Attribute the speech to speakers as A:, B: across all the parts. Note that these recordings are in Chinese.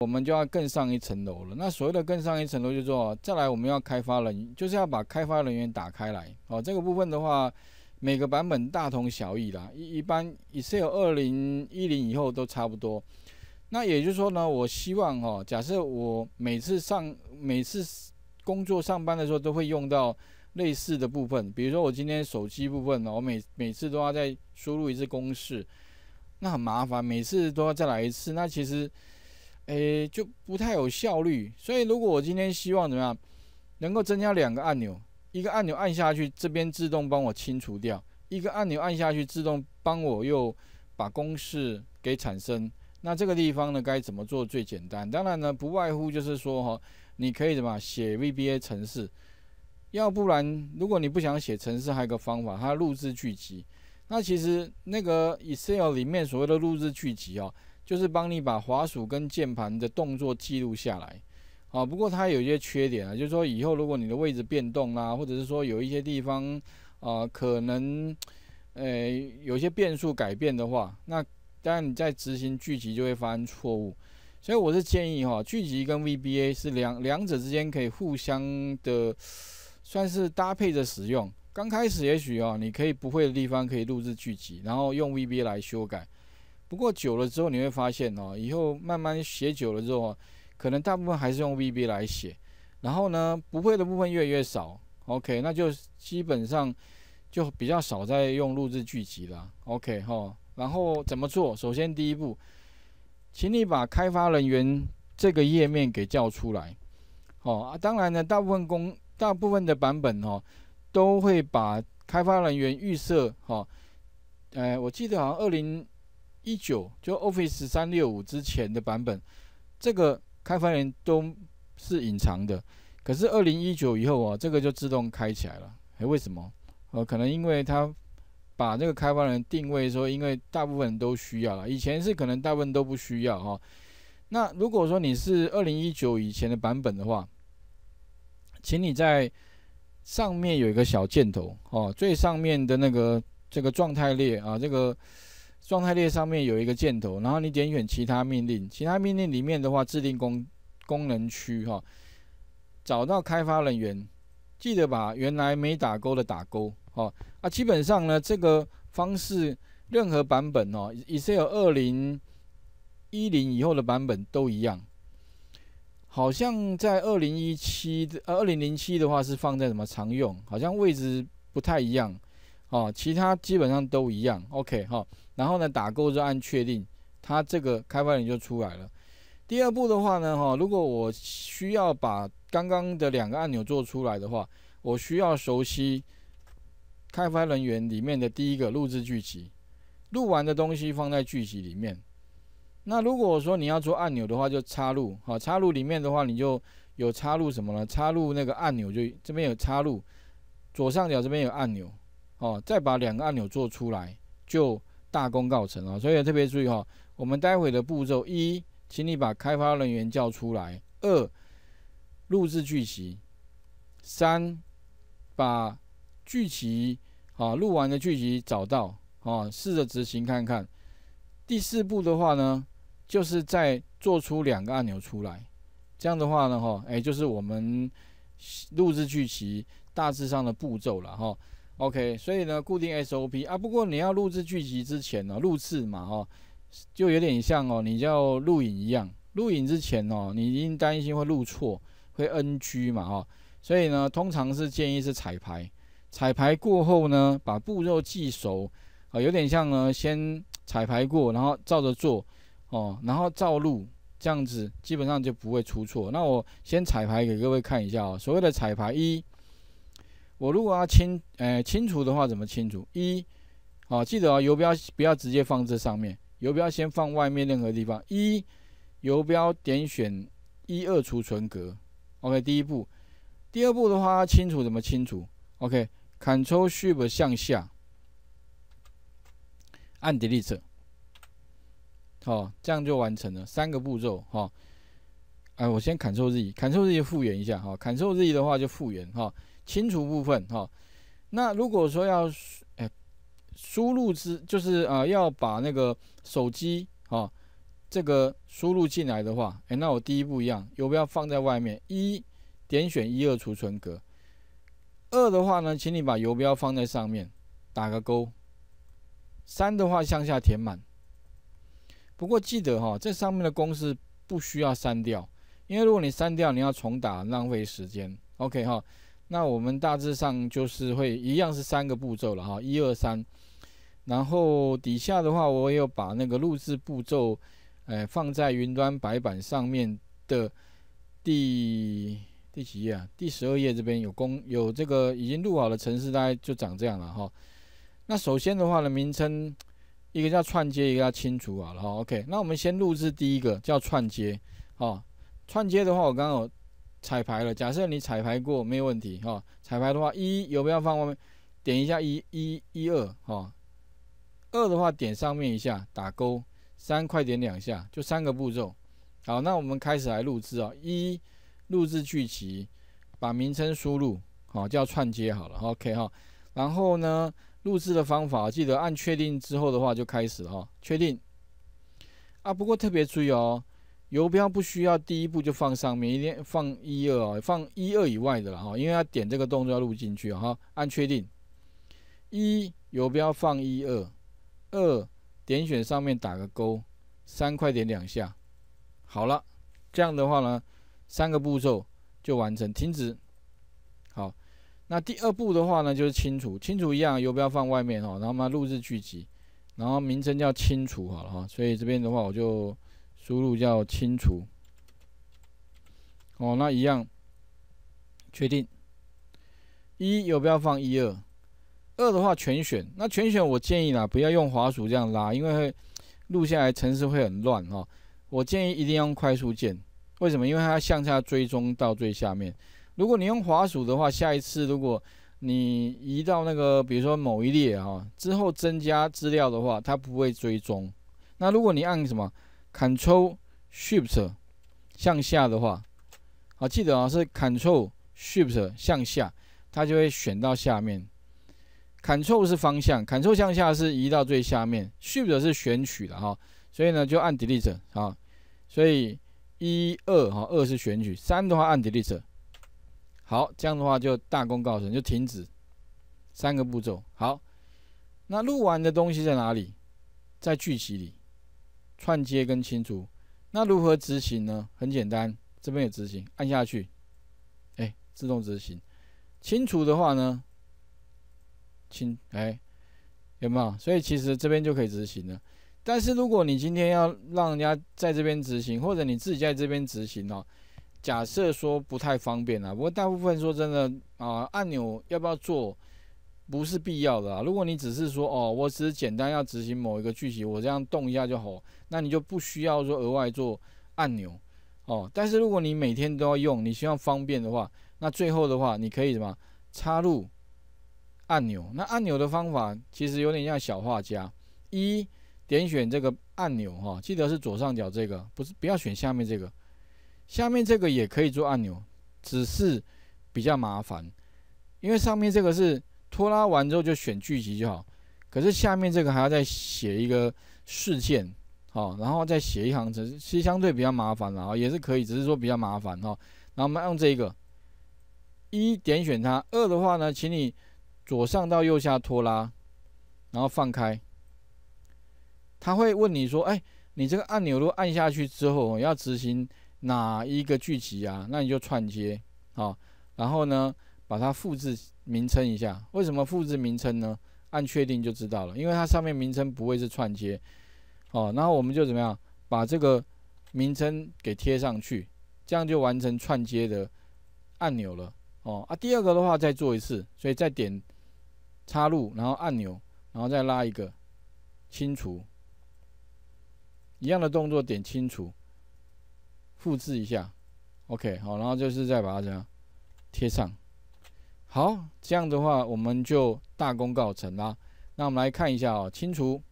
A: 我们就要更上一层楼了。那所谓的更上一层楼，就是说再来我们要开发人，就是要把开发人员打开来。哦，这个部分的话，每个版本大同小异啦，一一般 Excel 二零一零以后都差不多。那也就是说呢，我希望哈，假设我每次上每次工作上班的时候都会用到类似的部分，比如说我今天手机部分呢，我每每次都要再输入一次公式，那很麻烦，每次都要再来一次。那其实。诶，就不太有效率。所以如果我今天希望怎么样，能够增加两个按钮，一个按钮按下去，这边自动帮我清除掉；一个按钮按下去，自动帮我又把公式给产生。那这个地方呢，该怎么做最简单？当然呢，不外乎就是说，哈，你可以怎么写 VBA 程式；要不然，如果你不想写程式，还有个方法，它录制剧集。那其实那个 Excel 里面所谓的录制剧集哦，就是帮你把滑鼠跟键盘的动作记录下来，啊，不过它有一些缺点啊，就是说以后如果你的位置变动啦，或者是说有一些地方，啊，可能，呃，有些变数改变的话，那当然你在执行聚集就会发生错误，所以我是建议哈，聚集跟 VBA 是两两者之间可以互相的，算是搭配着使用。刚开始也许啊，你可以不会的地方可以录制聚集，然后用 VBA 来修改。不过久了之后，你会发现哦，以后慢慢写久了之后，可能大部分还是用 VB 来写。然后呢，不会的部分越来越少。OK，那就基本上就比较少在用录制剧集了。OK 哈，然后怎么做？首先第一步，请你把开发人员这个页面给叫出来。哦啊，当然呢，大部分公大部分的版本哦，都会把开发人员预设哈。哎，我记得好像二零。一九就 Office 三六五之前的版本，这个开发人都是隐藏的。可是二零一九以后啊，这个就自动开起来了。哎，为什么？呃，可能因为他把这个开发人定位说，因为大部分人都需要了。以前是可能大部分都不需要哈。那如果说你是二零一九以前的版本的话，请你在上面有一个小箭头哦，最上面的那个这个状态列啊，这个。状态列上面有一个箭头，然后你点选其他命令，其他命令里面的话，制定功功能区哈，找到开发人员，记得把原来没打勾的打勾，哦，啊，基本上呢，这个方式任何版本哦，Excel 二零一零以后的版本都一样，好像在二零一七呃二零零七的话是放在什么常用，好像位置不太一样。哦，其他基本上都一样。OK，哦。然后呢，打勾就按确定，它这个开发人就出来了。第二步的话呢，哈，如果我需要把刚刚的两个按钮做出来的话，我需要熟悉开发人员里面的第一个录制剧集，录完的东西放在剧集里面。那如果说你要做按钮的话，就插入，好，插入里面的话，你就有插入什么呢？插入那个按钮，就这边有插入，左上角这边有按钮。哦，再把两个按钮做出来，就大功告成了。所以特别注意哈，我们待会的步骤一，请你把开发人员叫出来；二，录制剧集；三，把剧集啊录完的剧集找到啊，试着执行看看。第四步的话呢，就是再做出两个按钮出来。这样的话呢，哈，哎，就是我们录制剧集大致上的步骤了，哈。OK，所以呢，固定 SOP 啊。不过你要录制剧集之前呢，录制嘛，哈，就有点像哦，你要录影一样。录影之前哦，你一定担心会录错，会 NG 嘛，哈。所以呢，通常是建议是彩排。彩排过后呢，把步骤记熟，啊，有点像呢，先彩排过，然后照着做，哦，然后照录这样子，基本上就不会出错。那我先彩排给各位看一下啊，所谓的彩排一。我如果要清，呃，清除的话怎么清除？一，好，记得啊，游标不要直接放这上面，游标先放外面任何地方。一，游标点选一二储存格，OK，第一步。第二步的话，清除怎么清除？OK，c t r l shift 向下，按 delete，好，这样就完成了三个步骤，哈。哎，我先 Ctrl Z，Ctrl Z 复原一下，哈，，Ctrl Z 的话就复原，哈。清除部分哈，那如果说要哎，输入之，就是啊要把那个手机哈这个输入进来的话，哎，那我第一步一样，游标放在外面，一点选一二储存格。二的话呢，请你把游标放在上面，打个勾。三的话向下填满。不过记得哈，这上面的公式不需要删掉，因为如果你删掉，你要重打，浪费时间。OK 哈。那我们大致上就是会一样是三个步骤了哈，一二三，然后底下的话，我有把那个录制步骤，哎，放在云端白板上面的第第几页啊？第十二页这边有公有这个已经录好的程式，大家就长这样了哈。那首先的话呢，名称一个叫串接，一个叫清除好了哈。OK，那我们先录制第一个叫串接，哈，串接的话，我刚好。彩排了，假设你彩排过没有问题哈。彩排的话，一有没有放外面，点一下一一一二哈。二的话点上面一下打勾，三快点两下，就三个步骤。好，那我们开始来录制啊。一录制剧集，把名称输入，好叫串接好了，OK 哈。然后呢，录制的方法记得按确定之后的话就开始哈，确定。啊，不过特别注意哦。游标不需要第一步就放上面，一定放一二哦，放一二以外的了哈，因为要点这个动作要录进去哈，按确定。一，游标放一二，二，点选上面打个勾，三，快点两下，好了，这样的话呢，三个步骤就完成，停止。好，那第二步的话呢，就是清除，清除一样，游标放外面哈，然后嘛，录制聚集，然后名称叫清除好了哈，所以这边的话我就。输入叫清除哦，那一样确定一有不要放一二二的话全选，那全选我建议啦，不要用滑鼠这样拉，因为会录下来程式会很乱哈。我建议一定要用快速键，为什么？因为它向下追踪到最下面。如果你用滑鼠的话，下一次如果你移到那个比如说某一列哈之后增加资料的话，它不会追踪。那如果你按什么？Control Shift 向下的话，好记得啊，是 Control Shift 向下，它就会选到下面。Control 是方向，Control 向下是移到最下面。Shift 是选取的哈，所以呢就按 Delete 啊。所以一二哈，二是选取，三的话按 Delete。好，这样的话就大功告成，就停止三个步骤。好，那录完的东西在哪里？在剧集里。串接跟清除，那如何执行呢？很简单，这边有执行，按下去，哎，自动执行。清除的话呢，清，哎，有没有？所以其实这边就可以执行了。但是如果你今天要让人家在这边执行，或者你自己在这边执行哦，假设说不太方便啊。不过大部分说真的啊，按钮要不要做？不是必要的啊。如果你只是说哦，我只是简单要执行某一个剧情，我这样动一下就好，那你就不需要说额外做按钮哦。但是如果你每天都要用，你希望方便的话，那最后的话你可以什么插入按钮？那按钮的方法其实有点像小画家，一点选这个按钮哈，记得是左上角这个，不是不要选下面这个，下面这个也可以做按钮，只是比较麻烦，因为上面这个是。拖拉完之后就选聚集就好，可是下面这个还要再写一个事件，好，然后再写一行程是其实相对比较麻烦了啊，也是可以，只是说比较麻烦哈。然后我们用这个，一点选它，二的话呢，请你左上到右下拖拉，然后放开。他会问你说，哎，你这个按钮如果按下去之后要执行哪一个聚集啊？那你就串接，好，然后呢？把它复制名称一下，为什么复制名称呢？按确定就知道了，因为它上面名称不会是串接，哦，然后我们就怎么样把这个名称给贴上去，这样就完成串接的按钮了，哦啊，第二个的话再做一次，所以再点插入，然后按钮，然后再拉一个清除，一样的动作，点清除，复制一下，OK，好，然后就是再把它这样贴上。好，这样的话我们就大功告成啦。那我们来看一下哦，清除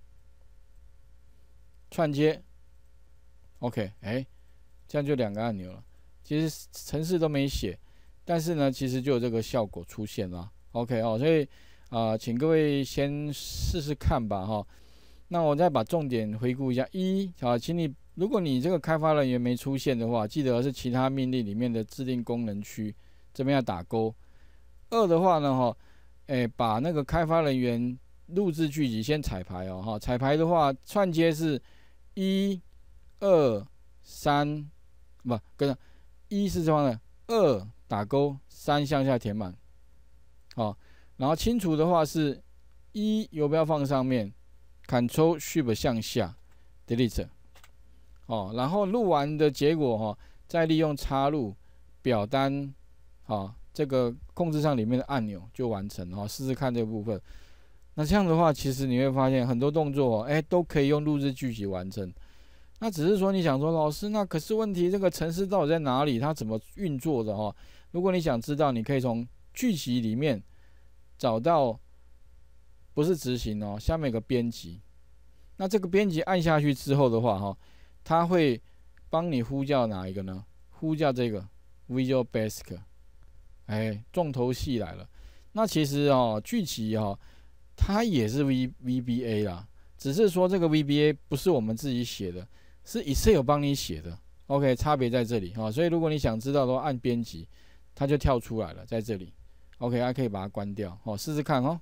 A: 串接，OK，哎，这样就两个按钮了。其实程式都没写，但是呢，其实就有这个效果出现了。OK 哦，所以啊，请各位先试试看吧，哈。那我再把重点回顾一下：一，啊，请你如果你这个开发人员没出现的话，记得是其他命令里面的制定功能区这边要打勾。二的话呢，哈，哎，把那个开发人员录制剧集先彩排哦，哈，彩排的话串接是，一、二、三，不，跟着，一是这方的，二打勾，三向下填满，好，然后清除的话是一游标放上面，Ctrl Shift 向下，Delete，哦，然后录完的结果哈，再利用插入表单，好。这个控制上里面的按钮就完成哦。试试看这部分。那这样的话，其实你会发现很多动作，哎，都可以用录制剧集完成。那只是说你想说老师，那可是问题，这个程式到底在哪里？它怎么运作的哈？如果你想知道，你可以从剧集里面找到，不是执行哦。下面有个编辑，那这个编辑按下去之后的话，哈，它会帮你呼叫哪一个呢？呼叫这个 Video Basic。哎，重头戏来了。那其实哦，剧集哦，它也是 V VBA 啦，只是说这个 VBA 不是我们自己写的，是 Excel 帮你写的。OK，差别在这里哈。所以如果你想知道的话，按编辑，它就跳出来了，在这里。OK，还可以把它关掉，哦，试试看哦。